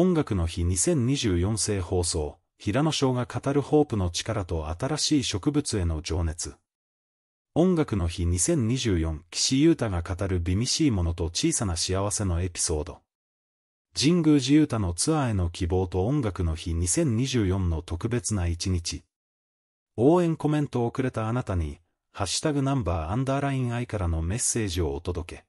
音楽の日2024世放送、平野翔が語るホープの力と新しい植物への情熱。音楽の日2024岸優太が語る微味しいものと小さな幸せのエピソード。神宮寺優太のツアーへの希望と音楽の日2024の特別な一日。応援コメントをくれたあなたに、ハッシュタグナンバーアンダーライン I からのメッセージをお届け。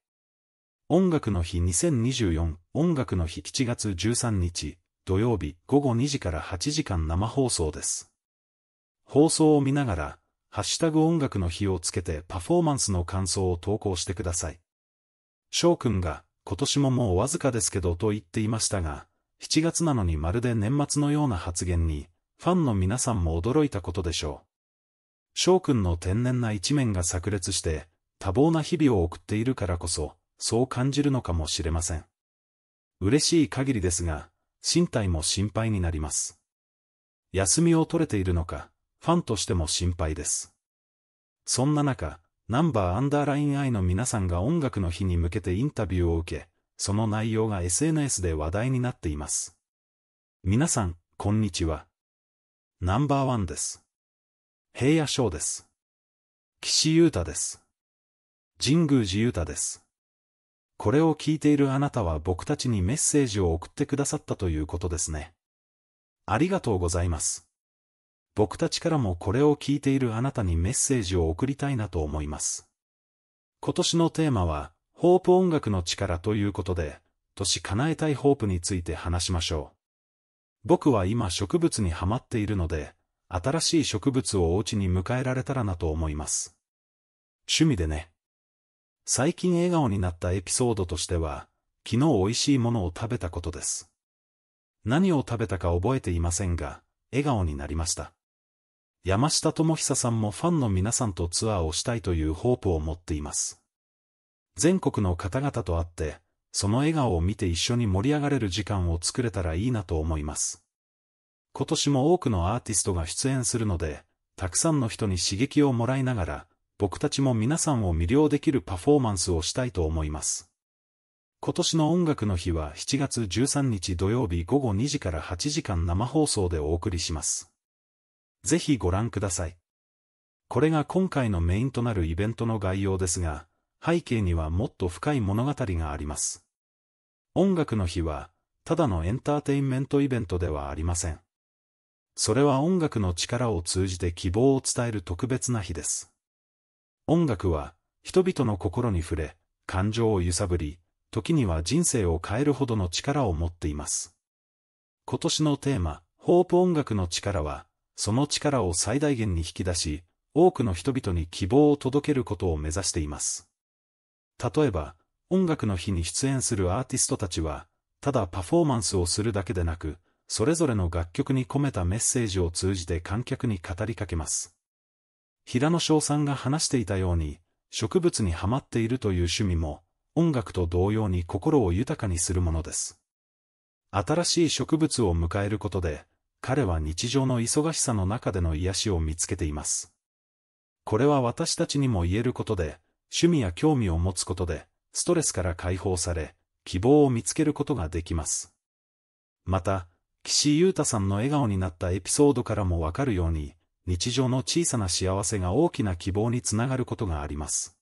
音楽の日2024音楽の日7月13日、土曜日午後2時から8時間生放送です。放送を見ながら、ハッシュタグ音楽の日をつけてパフォーマンスの感想を投稿してください。翔くんが、今年ももうわずかですけどと言っていましたが、7月なのにまるで年末のような発言に、ファンの皆さんも驚いたことでしょう。翔くんの天然な一面が炸裂して、多忙な日々を送っているからこそ、そう感じるのかもしれません。嬉しい限りですが、身体も心配になります。休みを取れているのか、ファンとしても心配です。そんな中、ナンバーアンダーラインアイの皆さんが音楽の日に向けてインタビューを受け、その内容が SNS で話題になっています。皆さん、こんにちは。ナンバーワンです。平野翔です。岸優太です。神宮寺優太です。これを聞いているあなたは僕たちにメッセージを送ってくださったということですね。ありがとうございます。僕たちからもこれを聞いているあなたにメッセージを送りたいなと思います。今年のテーマは、ホープ音楽の力ということで、年叶えたいホープについて話しましょう。僕は今植物にハマっているので、新しい植物をお家に迎えられたらなと思います。趣味でね。最近笑顔になったエピソードとしては、昨日美味しいものを食べたことです。何を食べたか覚えていませんが、笑顔になりました。山下智久さんもファンの皆さんとツアーをしたいというホープを持っています。全国の方々と会って、その笑顔を見て一緒に盛り上がれる時間を作れたらいいなと思います。今年も多くのアーティストが出演するので、たくさんの人に刺激をもらいながら、僕たちも皆さんを魅了できるパフォーマンスをしたいと思います。今年の音楽の日は7月13日土曜日午後2時から8時間生放送でお送りします。ぜひご覧ください。これが今回のメインとなるイベントの概要ですが、背景にはもっと深い物語があります。音楽の日は、ただのエンターテインメントイベントではありません。それは音楽の力を通じて希望を伝える特別な日です。音楽は、人々の心に触れ、感情を揺さぶり、時には人生を変えるほどの力を持っています。今年のテーマ、ホープ音楽の力は、その力を最大限に引き出し、多くの人々に希望を届けることを目指しています。例えば、音楽の日に出演するアーティストたちは、ただパフォーマンスをするだけでなく、それぞれの楽曲に込めたメッセージを通じて観客に語りかけます。平野翔さんが話していたように、植物にはまっているという趣味も、音楽と同様に心を豊かにするものです。新しい植物を迎えることで、彼は日常の忙しさの中での癒しを見つけています。これは私たちにも言えることで、趣味や興味を持つことで、ストレスから解放され、希望を見つけることができます。また、岸優太さんの笑顔になったエピソードからもわかるように、日常の小さな幸せが大きな希望につながることがあります。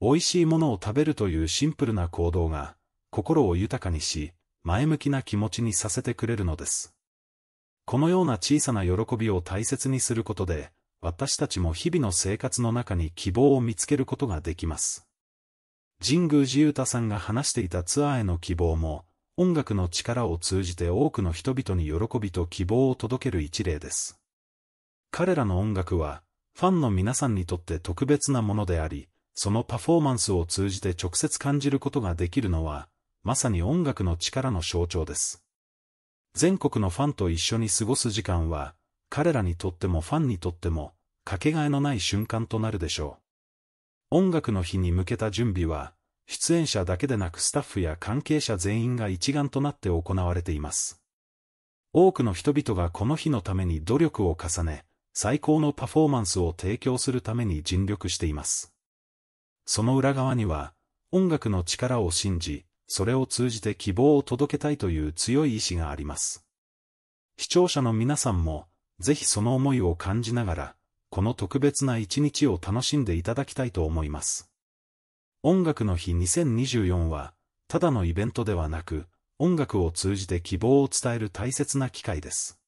美味しいものを食べるというシンプルな行動が、心を豊かにし、前向きな気持ちにさせてくれるのです。このような小さな喜びを大切にすることで、私たちも日々の生活の中に希望を見つけることができます。神宮寺勇太さんが話していたツアーへの希望も、音楽の力を通じて多くの人々に喜びと希望を届ける一例です。彼らの音楽は、ファンの皆さんにとって特別なものであり、そのパフォーマンスを通じて直接感じることができるのは、まさに音楽の力の象徴です。全国のファンと一緒に過ごす時間は、彼らにとってもファンにとっても、かけがえのない瞬間となるでしょう。音楽の日に向けた準備は、出演者だけでなくスタッフや関係者全員が一丸となって行われています。多くの人々がこの日のために努力を重ね、最高のパフォーマンスを提供するために尽力しています。その裏側には、音楽の力を信じ、それを通じて希望を届けたいという強い意志があります。視聴者の皆さんも、ぜひその思いを感じながら、この特別な一日を楽しんでいただきたいと思います。音楽の日2024は、ただのイベントではなく、音楽を通じて希望を伝える大切な機会です。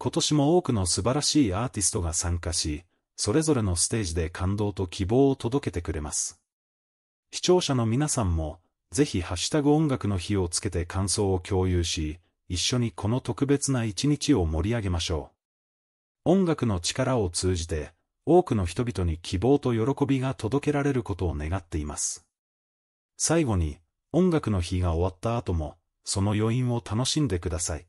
今年も多くの素晴らしいアーティストが参加し、それぞれのステージで感動と希望を届けてくれます。視聴者の皆さんも、ぜひハッシュタグ音楽の日をつけて感想を共有し、一緒にこの特別な一日を盛り上げましょう。音楽の力を通じて、多くの人々に希望と喜びが届けられることを願っています。最後に、音楽の日が終わった後も、その余韻を楽しんでください。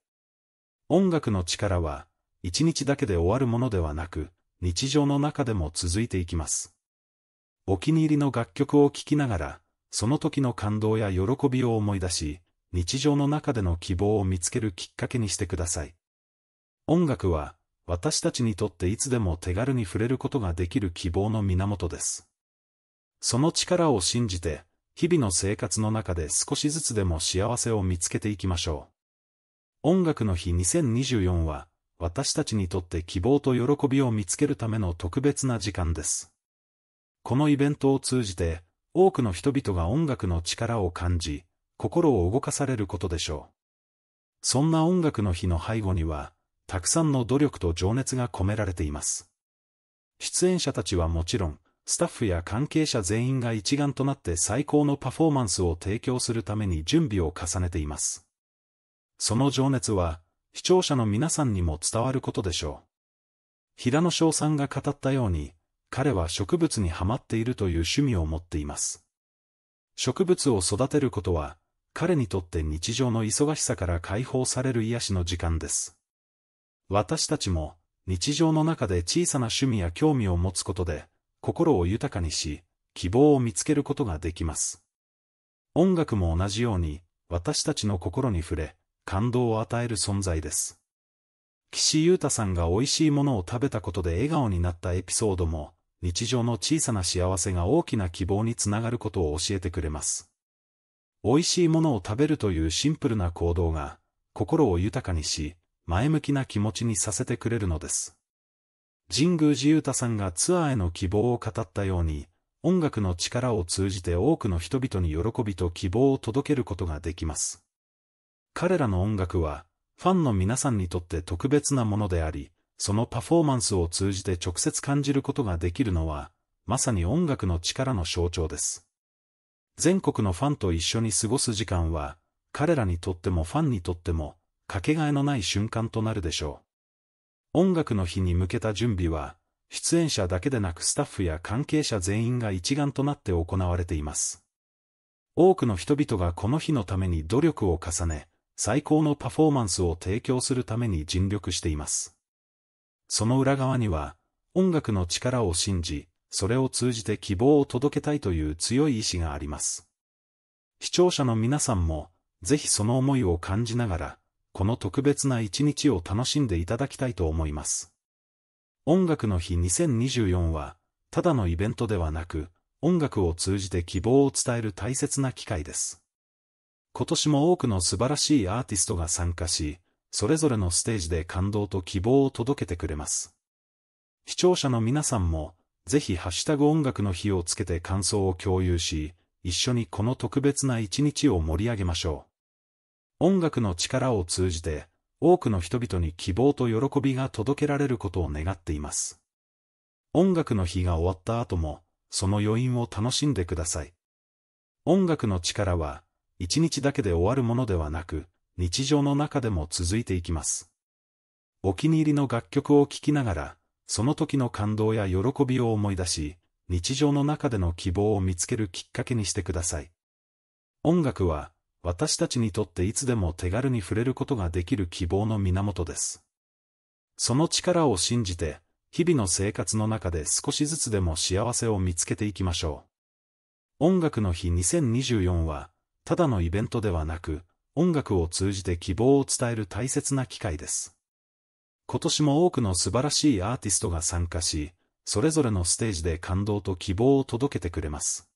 音楽の力は、一日だけで終わるものではなく、日常の中でも続いていきます。お気に入りの楽曲を聴きながら、その時の感動や喜びを思い出し、日常の中での希望を見つけるきっかけにしてください。音楽は、私たちにとっていつでも手軽に触れることができる希望の源です。その力を信じて、日々の生活の中で少しずつでも幸せを見つけていきましょう。音楽の日2024は、私たちにとって希望と喜びを見つけるための特別な時間です。このイベントを通じて、多くの人々が音楽の力を感じ、心を動かされることでしょう。そんな音楽の日の背後には、たくさんの努力と情熱が込められています。出演者たちはもちろん、スタッフや関係者全員が一丸となって最高のパフォーマンスを提供するために準備を重ねています。その情熱は、視聴者の皆さんにも伝わることでしょう。平野翔さんが語ったように、彼は植物にはまっているという趣味を持っています。植物を育てることは、彼にとって日常の忙しさから解放される癒しの時間です。私たちも、日常の中で小さな趣味や興味を持つことで、心を豊かにし、希望を見つけることができます。音楽も同じように、私たちの心に触れ、感動を与える存在です。岸優太さんが美味しいものを食べたことで笑顔になったエピソードも、日常の小さな幸せが大きな希望につながることを教えてくれます。美味しいものを食べるというシンプルな行動が、心を豊かにし、前向きな気持ちにさせてくれるのです。神宮寺優太さんがツアーへの希望を語ったように、音楽の力を通じて多くの人々に喜びと希望を届けることができます。彼らの音楽は、ファンの皆さんにとって特別なものであり、そのパフォーマンスを通じて直接感じることができるのは、まさに音楽の力の象徴です。全国のファンと一緒に過ごす時間は、彼らにとってもファンにとっても、かけがえのない瞬間となるでしょう。音楽の日に向けた準備は、出演者だけでなくスタッフや関係者全員が一丸となって行われています。多くの人々がこの日のために努力を重ね、最高のパフォーマンスを提供するために尽力しています。その裏側には、音楽の力を信じ、それを通じて希望を届けたいという強い意志があります。視聴者の皆さんも、ぜひその思いを感じながら、この特別な一日を楽しんでいただきたいと思います。音楽の日2024は、ただのイベントではなく、音楽を通じて希望を伝える大切な機会です。今年も多くの素晴らしいアーティストが参加し、それぞれのステージで感動と希望を届けてくれます。視聴者の皆さんも、ぜひハッシュタグ音楽の日をつけて感想を共有し、一緒にこの特別な一日を盛り上げましょう。音楽の力を通じて、多くの人々に希望と喜びが届けられることを願っています。音楽の日が終わった後も、その余韻を楽しんでください。音楽の力は、一日だけで終わるものではなく、日常の中でも続いていきます。お気に入りの楽曲を聴きながら、その時の感動や喜びを思い出し、日常の中での希望を見つけるきっかけにしてください。音楽は、私たちにとっていつでも手軽に触れることができる希望の源です。その力を信じて、日々の生活の中で少しずつでも幸せを見つけていきましょう。音楽の日2024は、ただのイベントではなく、音楽を通じて希望を伝える大切な機会です。今年も多くの素晴らしいアーティストが参加し、それぞれのステージで感動と希望を届けてくれます。